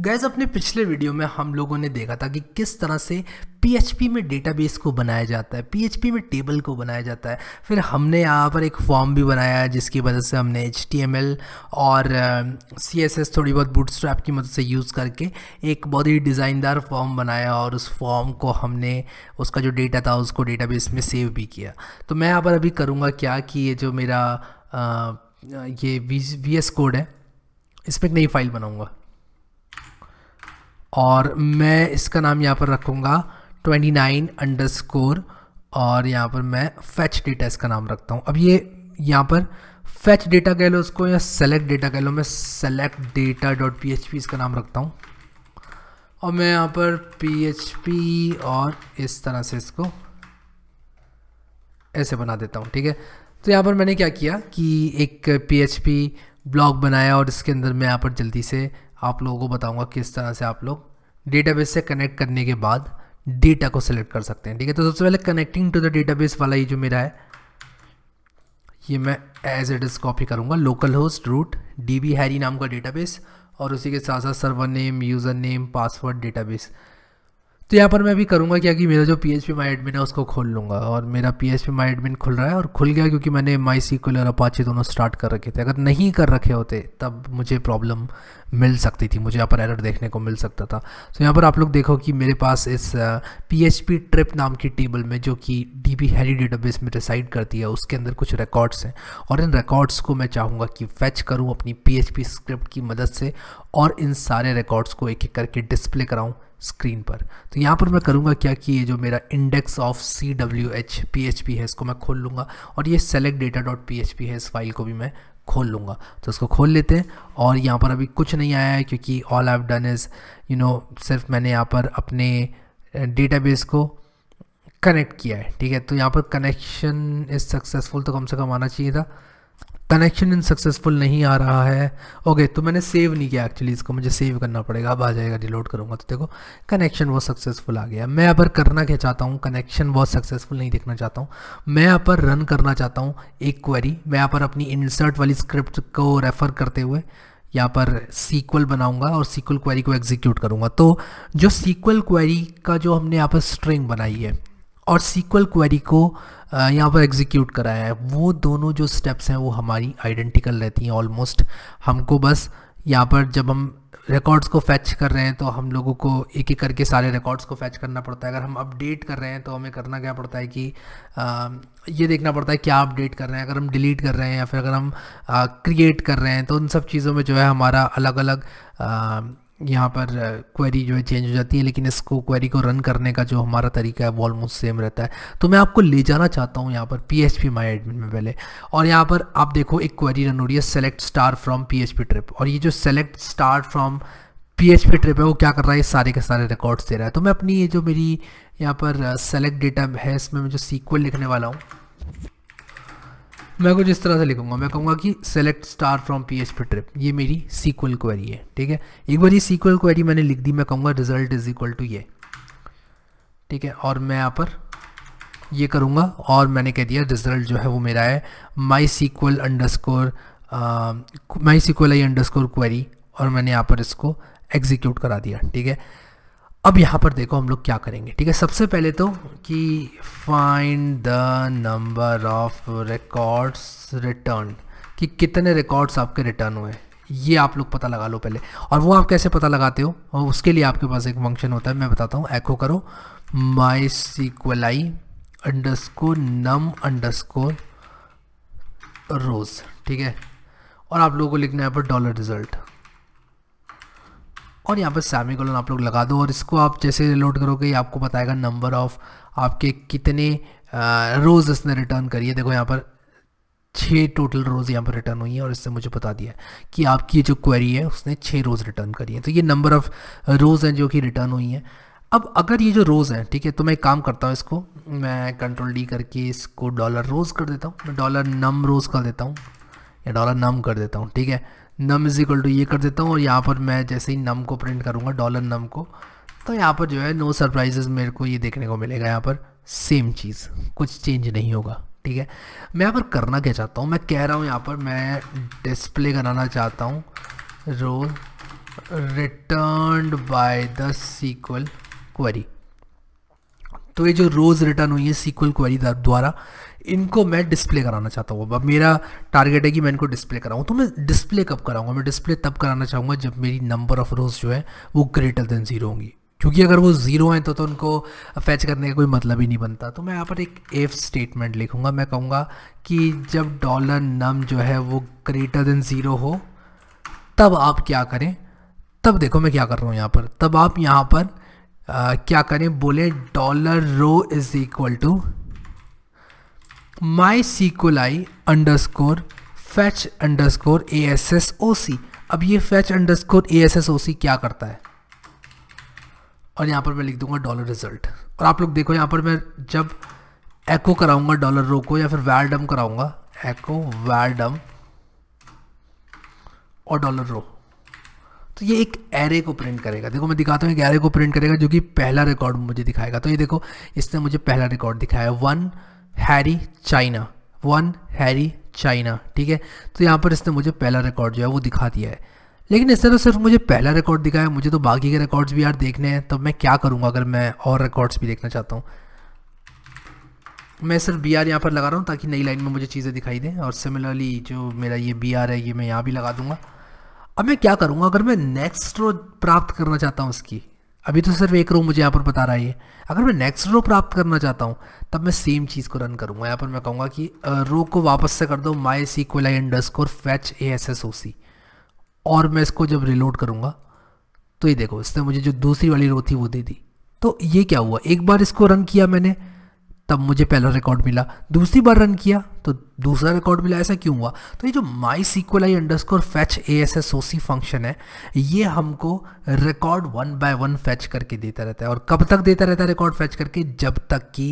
guys अपने पिछले video में हम लोगों ने देखा था कि किस तरह से PHP में डेटाबेस को बनाया जाता है PHP में टेबल को बनाया जाता है फिर हमने यहाँ पर एक फॉर्म भी बनाया है जिसकी वजह से हमने HTML और CSS थोड़ी बहुत बूट की मदद से यूज़ करके एक बहुत ही डिज़ाइनदार फॉर्म बनाया और उस फॉर्म को हमने उसका जो डेटा था उसको डेटाबेस में सेव भी किया तो मैं यहाँ पर अभी करूँगा क्या कि ये जो मेरा आ, ये वी एस कोड है इसमें एक नई फाइल बनाऊँगा और मैं इसका नाम यहाँ पर रखूँगा ट्वेंटी नाइन अंडर स्कोर और यहाँ पर मैं फैच डेटा इसका नाम रखता हूँ अब ये यहाँ पर फैच डेटा कह लो उसको या सेलेक्ट डेटा कह लो मैं select data dot P H P इसका नाम रखता हूँ और मैं यहाँ पर पी एच पी और इस तरह से इसको ऐसे बना देता हूँ ठीक है तो यहाँ पर मैंने क्या किया कि एक पी एच पी ब्लॉग बनाया और इसके अंदर मैं यहाँ पर जल्दी से आप लोगों को बताऊंगा किस तरह से आप लोग डेटाबेस से कनेक्ट करने के बाद डेटा को सेलेक्ट कर सकते हैं ठीक है तो सबसे पहले कनेक्टिंग टू द डेटाबेस वाला ये जो मेरा है ये मैं एज इट इज़ कॉपी करूँगा local host root D Harry नाम का डेटाबेस और उसी के साथ साथ server name user name password database तो यहाँ पर मैं अभी करूँगा क्या कि मेरा जो P H P my admin है उसको खोल लूँगा और मेरा P H P my admin खुल रहा है और खुल गया क्योंकि मैंने माई सीक्वल और अपाची दोनों स्टार्ट कर रखे थे अगर नहीं कर रखे होते तब मुझे प्रॉब्लम मिल सकती थी मुझे यहाँ पर एरर देखने को मिल सकता था तो यहाँ पर आप लोग देखो कि मेरे पास इस पी एच पी ट्रिप नाम की टेबल में जो कि डी बी हेरी डेटाबेस में डिसाइड करती है उसके अंदर कुछ रिकॉर्ड्स हैं और इन रिकॉर्ड्स को मैं चाहूँगा कि फैच करूँ अपनी पी एच पी स्क्रिप्ट की मदद से और इन सारे रिकॉर्ड्स को एक एक करके डिस्प्ले कराऊँ स्क्रीन पर तो यहाँ पर मैं करूँगा क्या कि ये जो मेरा index of C W H P H P है इसको मैं खोल लूँगा और ये select data dot P H P है इस फाइल को भी मैं खोल लूँगा तो इसको खोल लेते हैं और यहाँ पर अभी कुछ नहीं आया है क्योंकि all I done is you know सिर्फ मैंने यहाँ पर अपने डेटाबेस को कनेक्ट किया है ठीक है तो यहाँ पर कनेक्शन इज़ सक्सेसफुल तो कम से कम आना चाहिए था कनेक्शन इन सक्सेसफुल नहीं आ रहा है ओके तो मैंने सेव नहीं किया एक्चुअली इसको मुझे सेव करना पड़ेगा अब आ जाएगा डिलोड करूँगा तो देखो कनेक्शन वो सक्सेसफुल आ गया मैं यहाँ पर करना क्या चाहता हूँ कनेक्शन बहुत सक्सेसफुल नहीं देखना चाहता हूँ मैं यहाँ पर रन करना चाहता हूँ एक क्वेरी मैं यहाँ पर अपनी इंसर्ट वाली स्क्रिप्ट को रेफ़र करते हुए यहाँ पर सीक्वल बनाऊंगा और सीक्वल क्वेरी को एग्जीक्यूट करूँगा तो जो सीक्वल क्वेरी का जो हमने यहाँ पर स्ट्रिंग बनाई है और सीक्वल क्वेरी को यहाँ पर एग्जीक्यूट कराया है वो दोनों जो स्टेप्स हैं वो हमारी आइडेंटिकल रहती हैं ऑलमोस्ट हमको बस यहाँ पर जब हम रिकॉर्ड्स को फैच कर रहे हैं तो हम लोगों को एक एक करके सारे रिकॉर्ड्स को फैच करना पड़ता है अगर हम अपडेट कर रहे हैं तो हमें करना क्या पड़ता है कि आ, ये देखना पड़ता है क्या अपडेट कर रहे हैं अगर हम डिलीट कर रहे हैं या फिर अगर हम क्रिएट कर रहे हैं तो उन सब चीज़ों में जो है हमारा अलग अलग यहाँ पर क्वेरी जो है चेंज हो जाती है लेकिन इसको क्वेरी को रन करने का जो हमारा तरीका है वो ऑलमोस्ट सेम रहता है तो मैं आपको ले जाना चाहता हूँ यहाँ पर P H P my admin में पहले और यहाँ पर आप देखो एक क्वेरी रन हो रही है select star from P H P trip और ये जो select star from P H P trip है वो क्या कर रहा है सारे के सारे रिकॉर्ड्स दे रहा है तो मैं अपनी ये जो मेरी यहाँ पर सेलेक्ट डेटा है इसमें मैं जो सीक्वल लिखने वाला हूँ मैं कुछ इस तरह से लिखूंगा मैं कहूंगा कि select star from P H P trip ये मेरी सीक्वल क्वेरी है ठीक है एक बार ये सीक्वल क्वेरी मैंने लिख दी मैं कहूँगा रिजल्ट इज इक्वल टू ये ठीक है और मैं यहाँ पर ये करूंगा और मैंने कह दिया रिजल्ट जो है वो मेरा है MySQL underscore MySQL I underscore query और मैंने यहाँ पर इसको एग्जीक्यूट करा दिया ठीक है अब यहाँ पर देखो हम लोग क्या करेंगे ठीक है सबसे पहले तो कि find the number of records return कि कितने रिकॉर्ड्स आपके रिटर्न हुए ये आप लोग पता लगा लो पहले और वो आप कैसे पता लगाते हो और उसके लिए आपके पास एक फंक्शन होता है मैं बताता हूँ एको करो MySQLi underscore num underscore ठीक है और आप लोगों को लिखना है पर डॉलर रिजल्ट और यहाँ पर सेमी कॉलन आप लोग लगा दो और इसको आप जैसे लोड करोगे ये आपको बताएगा नंबर ऑफ़ आपके कितने रोज़ इसने रिटर्न करिए देखो यहाँ पर छः टोटल रोज़ यहाँ पर रिटर्न हुई है और इससे मुझे बता दिया कि आपकी जो क्वेरी है उसने छः रोज़ रिटर्न करी है तो ये नंबर ऑफ़ रोज़ हैं जो कि रिटर्न हुई हैं अब अगर ये जो रोज़ हैं ठीक है तो मैं काम करता हूँ इसको मैं कंट्रोल डी करके इसको डॉलर रोज़ कर देता हूँ डॉलर नम रोज़ कर देता हूँ या डॉलर नम कर देता हूँ ठीक है नम इज इक्वल टू ये कर देता हूँ और यहाँ पर मैं जैसे ही नम को प्रिंट करूँगा डॉलर नम को तो यहाँ पर जो है नो सरप्राइजेज मेरे को ये देखने को मिलेगा यहाँ पर सेम चीज़ कुछ चेंज नहीं होगा ठीक है मैं यहाँ पर करना क्या चाहता हूँ मैं कह रहा हूँ यहाँ पर मैं डिस्प्ले कराना चाहता हूँ row return by the SQL query तो ये जो रोज़ रिटर्न हुई है सीक्वल क्वेरी द्वारा इनको मैं डिस्प्ले कराना चाहता हूँ अब मेरा टारगेट है कि मैं इनको डिस्प्ले कराऊँ तो मैं डिस्प्ले कब कराऊँगा मैं डिस्प्ले तब कराना चाहूँगा जब मेरी नंबर ऑफ़ रोज़ जो है वो ग्रेटर देन ज़ीरो होंगी क्योंकि अगर वो ज़ीरो हैं तो तो उनको फैच करने का कोई मतलब ही नहीं बनता तो मैं यहाँ पर एक एफ स्टेटमेंट लिखूँगा मैं कहूँगा कि जब डॉलर नम जो है वो ग्रेटर देन ज़ीरो हो तब आप क्या करें तब देखो मैं क्या कर रहा हूँ यहाँ पर तब आप यहाँ पर क्या करें बोले dollar row is equal to MySQL I underscore fetch underscore A S S O C अब ये fetch underscore A S S O C क्या करता है और यहाँ पर मैं लिख दूंगा डॉलर रिजल्ट और आप लोग देखो यहाँ पर मैं जब एको कराऊंगा डॉलर रो को या फिर वैलडम कराऊंगा एको वैडम और डॉलर रो तो ये एक एरे को प्रिंट करेगा देखो मैं दिखाता हूँ एक एरे को प्रिंट करेगा जो कि पहला रिकॉर्ड मुझे दिखाएगा तो ये देखो इसने मुझे पहला रिकॉर्ड दिखाया one Harry China one Harry China ठीक है तो यहाँ पर इसने मुझे पहला रिकॉर्ड जो है वो दिखा दिया है लेकिन इसने तो सिर्फ मुझे पहला रिकॉर्ड दिखाया मुझे तो बाकी के रिकॉर्ड्स भी यार देखने हैं तब तो मैं क्या करूँगा अगर मैं और रिकॉर्ड्स भी देखना चाहता हूँ मैं सिर्फ बी आर यहाँ पर लगा रहा हूँ ताकि नई लाइन में मुझे चीज़ें दिखाई दें और सिमिलरली जो मेरा ये बी आर है ये मैं यहाँ भी लगा दूँगा अब मैं क्या करूँगा अगर मैं नेक्स्ट रो प्राप्त करना चाहता हूँ इसकी अभी तो सिर्फ एक रो मुझे यहाँ पर बता रहा है अगर मैं नेक्स्ट रो प्राप्त करना चाहता हूँ तब मैं सेम चीज़ को रन करूँगा यहाँ पर मैं कहूँगा कि रो को वापस से कर दो माई को I underscore fetch A S S O C और मैं इसको जब रिलोड करूँगा तो ये देखो इसने मुझे जो दूसरी वाली रो थी वो दे दी तो ये क्या हुआ एक बार इसको रन किया मैंने तब मुझे पहला रिकॉर्ड मिला दूसरी बार रन किया तो दूसरा रिकॉर्ड मिला ऐसा क्यों हुआ तो ये जो MySQL I underscore fetch A S S O C function है ये हमको record one by one fetch करके देता रहता है और कब तक देता रहता है रिकॉर्ड फैच करके जब तक कि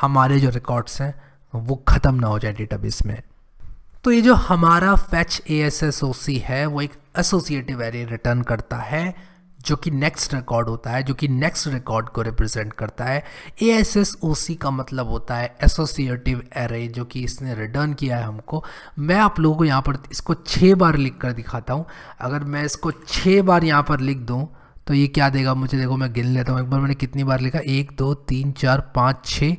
हमारे जो रिकॉर्ड्स हैं वो ख़त्म ना हो जाए डेटाबेस में तो ये जो हमारा fetch A S S O C है वो एक एसोसिएटिव एरे रिटर्न करता है जो कि नेक्स्ट रिकॉर्ड होता है जो कि नेक्स्ट रिकॉर्ड को रिप्रेजेंट करता है ए एस एस ओ सी का मतलब होता है एसोसिएटिव एरे जो कि इसने रिटर्न किया है हमको मैं आप लोगों को यहाँ पर इसको छः बार लिख कर दिखाता हूँ अगर मैं इसको छः बार यहाँ पर लिख दूँ तो ये क्या देगा मुझे देखो मैं गिन लेता हूँ एक बार मैंने कितनी बार लिखा एक दो तीन चार पाँच छः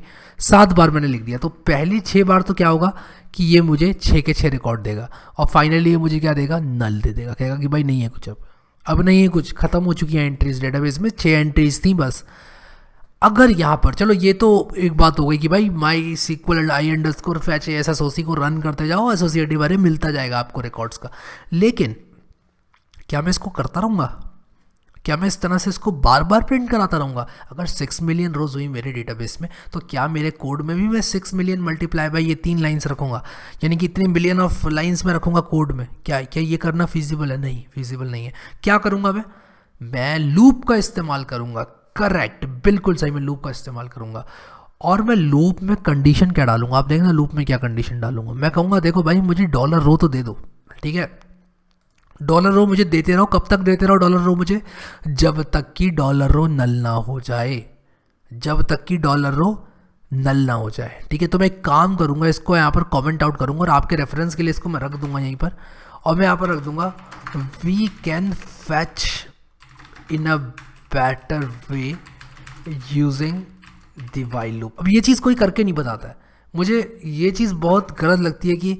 सात बार मैंने लिख दिया तो पहली छः बार तो क्या होगा कि ये मुझे छः के छः रिकॉर्ड देगा और फाइनली ये मुझे क्या देगा नल दे देगा कहेगा कि भाई नहीं है कुछ अब अब नहीं है कुछ ख़त्म हो चुकी है एंट्रीज डेटाबेस में छः एंट्रीज थी बस अगर यहाँ पर चलो ये तो एक बात हो गई कि भाई MySQL I and score fetch S S O C को रन करते जाओ एस ओ सी बारे मिलता जाएगा आपको रिकॉर्ड्स का लेकिन क्या मैं इसको करता रहूँगा क्या मैं इस तरह से इसको बार बार प्रिंट कराता रहूँगा अगर सिक्स मिलियन रोज़ हुई मेरे डेटाबेस में तो क्या मेरे कोड में भी मैं सिक्स मिलियन मल्टीप्लाई बाई ये तीन लाइन्स रखूँगा यानी कि इतने बिलियन ऑफ लाइन्स में रखूँगा कोड में क्या क्या ये करना फिजिबल है नहीं फिजिबल नहीं है क्या करूँगा मैं मैं लूप का इस्तेमाल करूँगा करेक्ट बिल्कुल सही मैं लूप का इस्तेमाल करूँगा और मैं लूप में कंडीशन क्या डालूंगा आप देखना लूप में क्या कंडीशन डालूंगा मैं कहूँगा देखो भाई मुझे डॉलर रो तो दे दो ठीक है डॉलर रो मुझे देते रहो कब तक देते रहो डॉलर रो मुझे जब तक कि डॉलर रो नल ना हो जाए जब तक कि डॉलर रो नल ना हो जाए ठीक है तो मैं एक काम करूँगा इसको यहाँ पर कमेंट आउट करूँगा और आपके रेफरेंस के लिए इसको मैं रख दूंगा यहीं पर और मैं यहाँ पर रख दूंगा we can fetch in a better way using the while loop अब ये चीज़ कोई करके नहीं बताता है मुझे ये चीज़ बहुत गलत लगती है कि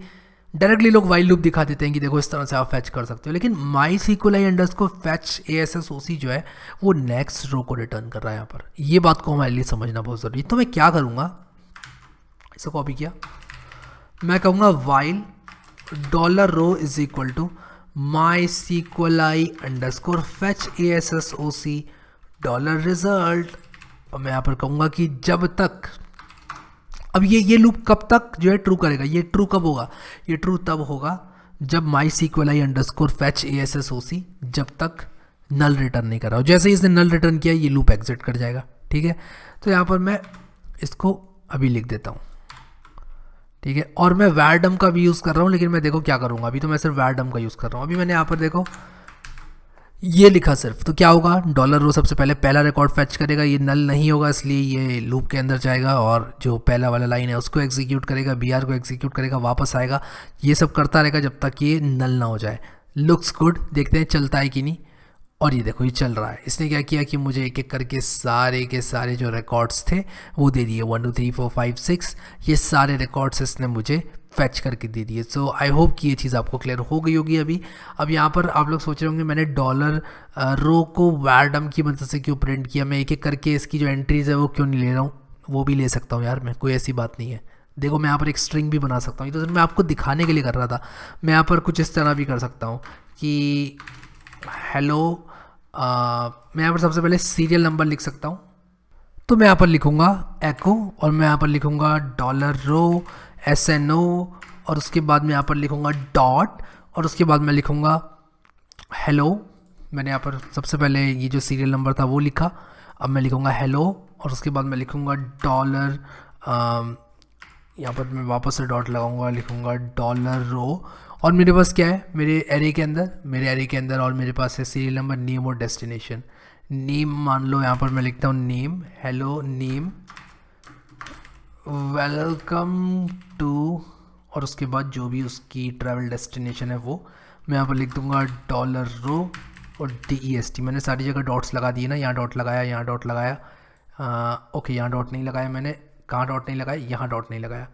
डायरेक्टली लोग वाइल्ड लूप दिखा देते हैं कि देखो इस तरह से आप फैच कर सकते हो लेकिन माई सीक्वल आई अंडर्स को fetch A S S O C जो है वो नेक्स्ट रो को रिटर्न कर रहा है यहाँ पर ये बात को हमारे लिए समझना बहुत ज़रूरी है तो मैं क्या करूँगा इसे कॉपी किया मैं कहूँगा while dollar row is equal to MySQL I underscore fetch A S S O C dollar result और मैं यहाँ पर कहूँगा कि जब तक अब ये ये लूप कब तक जो है ट्रू करेगा ये ट्रू कब होगा ये ट्रू तब होगा जब MySQL I underscore fetch A S S O C जब तक नल रिटर्न नहीं कर रहा हो जैसे ही इसने नल रिटर्न किया ये लूप एग्जिट कर जाएगा ठीक है तो यहाँ पर मैं इसको अभी लिख देता हूँ ठीक है और मैं वैरडम का भी यूज़ कर रहा हूँ लेकिन मैं देखो क्या करूँगा अभी तो मैं सिर्फ वैरडम का यूज़ कर रहा हूँ अभी मैंने यहाँ पर देखो ये लिखा सिर्फ तो क्या होगा डॉलर रो सबसे पहले पहला रिकॉर्ड फैच करेगा ये नल नहीं होगा इसलिए ये लूप के अंदर जाएगा और जो पहला वाला लाइन है उसको एग्जीक्यूट करेगा बी को एग्जीक्यूट करेगा वापस आएगा ये सब करता रहेगा जब तक ये नल ना हो जाए लुक्स गुड देखते हैं चलता है कि नहीं और ये देखो ये चल रहा है इसने क्या किया कि मुझे एक एक करके सारे के सारे जो रिकॉर्ड्स थे वो दे दिए one two three four five six ये सारे रिकॉर्ड्स इसने मुझे फैच करके दे दिए सो आई होप कि ये चीज़ आपको क्लियर हो गई होगी अभी अब यहाँ पर आप लोग सोच रहे होंगे मैंने डॉलर रो को वार्डम की मदद से क्यों प्रिंट किया मैं एक एक करके इसकी जो एंट्रीज़ है वो क्यों नहीं ले रहा हूँ वो भी ले सकता हूँ यार मैं कोई ऐसी बात नहीं है देखो मैं यहाँ पर एक स्ट्रिंग भी बना सकता हूँ तो मैं आपको दिखाने के लिए कर रहा था मैं यहाँ पर कुछ इस तरह भी कर सकता हूँ कि हेलो मैं यहाँ पर सबसे पहले सीरियल नंबर लिख सकता हूँ तो मैं यहाँ पर लिखूँगा एको और मैं यहाँ पर लिखूँगा dollar row S N O और उसके बाद मैं यहाँ पर लिखूँगा डॉट और उसके बाद मैं लिखूँगा हेलो मैंने यहाँ पर सबसे पहले ये जो सीरियल नंबर था वो लिखा अब मैं लिखूँगा हेलो और उसके बाद मैं लिखूँगा डॉलर यहाँ पर मैं वापस से डॉट लगाऊँगा लिखूँगा डॉलर रो और मेरे पास क्या है मेरे एरे के अंदर मेरे एरे के अंदर और मेरे पास है सीरियल नंबर नेम और डेस्टिनेशन नेम मान लो यहाँ पर मैं लिखता हूँ name hello name welcome to और उसके बाद जो भी उसकी ट्रैवल डेस्टिनेशन है वो मैं यहाँ पर लिख दूँगा डॉलर रो और डी ई एस टी मैंने सारी जगह डॉट्स लगा दिए ना यहाँ डॉट लगाया यहाँ डॉट लगाया आ, ओके यहाँ डॉट नहीं लगाया मैंने कहाँ डॉट नहीं लगाया यहाँ डॉट नहीं लगाया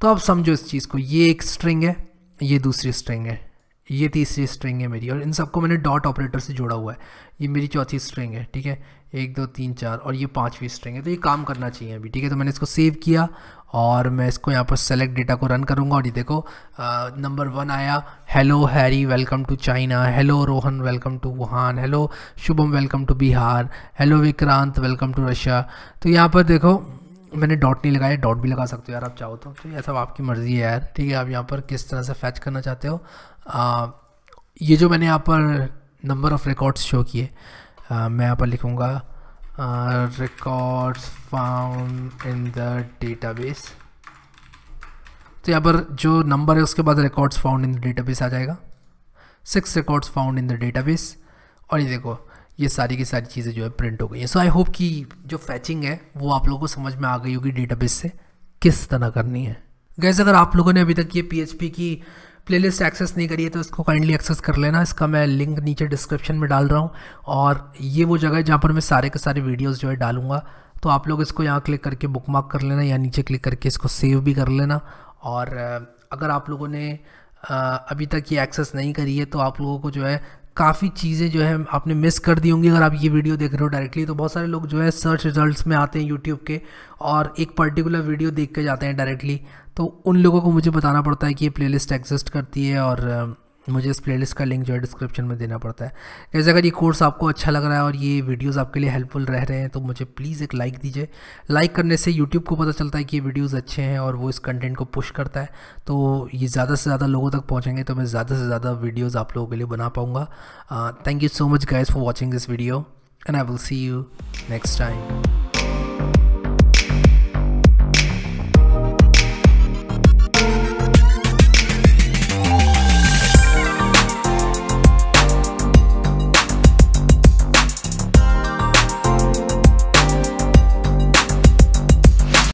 तो आप समझो इस चीज़ को ये एक स्ट्रिंग है ये दूसरी स्ट्रिंग है ये तीसरी स्ट्रिंग है मेरी और इन सबको मैंने डॉट ऑपरेटर से जोड़ा हुआ है ये मेरी चौथी स्ट्रिंग है ठीक है एक दो तीन चार और ये पाँचवीं स्ट्रिंग है तो ये काम करना चाहिए अभी ठीक है तो मैंने इसको सेव किया और मैं इसको यहाँ पर सेलेक्ट डेटा को रन करूँगा और ये देखो नंबर वन आया hello Harry welcome to China hello Rohan welcome to Wuhan hello Shubham welcome to Bihar hello Vikrant welcome to Russia तो यहाँ पर देखो मैंने डॉट नहीं लगाया डॉट भी लगा सकते हो यार आप चाहो तो, तो ये सब आपकी मर्ज़ी है यार ठीक है आप यहाँ पर किस तरह से फैच करना चाहते हो ये जो मैंने यहाँ पर नंबर ऑफ़ रिकॉर्ड्स शो किए मैं यहाँ पर लिखूँगा records found in the database तो यहाँ पर जो नंबर है उसके बाद records found in the database आ जाएगा six records found in the database और ये देखो ये सारी की सारी चीज़ें जो है प्रिंट हो गई हैं सो आई होप कि जो फैचिंग है वो आप लोगों को समझ में आ गई होगी डेटाबेस से किस तरह करनी है गैस अगर आप लोगों ने अभी तक ये पी की प्लेलिस्ट एक्सेस नहीं करी है तो इसको काइंडली एक्सेस कर लेना इसका मैं लिंक नीचे डिस्क्रिप्शन में डाल रहा हूँ और ये वो जगह है जहाँ पर मैं सारे के सारे वीडियोस जो है डालूंगा तो आप लोग इसको यहाँ क्लिक करके बुक मार्क कर लेना या नीचे क्लिक करके इसको सेव भी कर लेना और अगर आप लोगों ने अभी तक ये एक्सेस नहीं करी है तो आप लोगों को जो है काफ़ी चीज़ें जो है आपने मिस कर दी होंगी अगर आप ये वीडियो देख रहे हो डायरेक्टली तो बहुत सारे लोग जो है सर्च रिजल्ट्स में आते हैं यूट्यूब के और एक पर्टिकुलर वीडियो देख के जाते हैं डायरेक्टली तो उन लोगों को मुझे बताना पड़ता है कि ये प्लेलिस्ट एग्जिस्ट करती है और मुझे इस प्लेलिस्ट का लिंक जो है डिस्क्रिप्शन में देना पड़ता है जैसे अगर ये कोर्स आपको अच्छा लग रहा है और ये वीडियोस आपके लिए हेल्पफुल रह रहे हैं तो मुझे प्लीज़ एक लाइक दीजिए लाइक करने से यूट्यूब को पता चलता है कि ये वीडियोस अच्छे हैं और वो इस कंटेंट को पुश करता है तो ये ज़्यादा से ज़्यादा लोगों तक पहुँचेंगे तो मैं ज़्यादा से ज़्यादा वीडियोज़ आप लोगों के लिए बना पाऊँगा thank you so much guys for watching this video and I will see you next time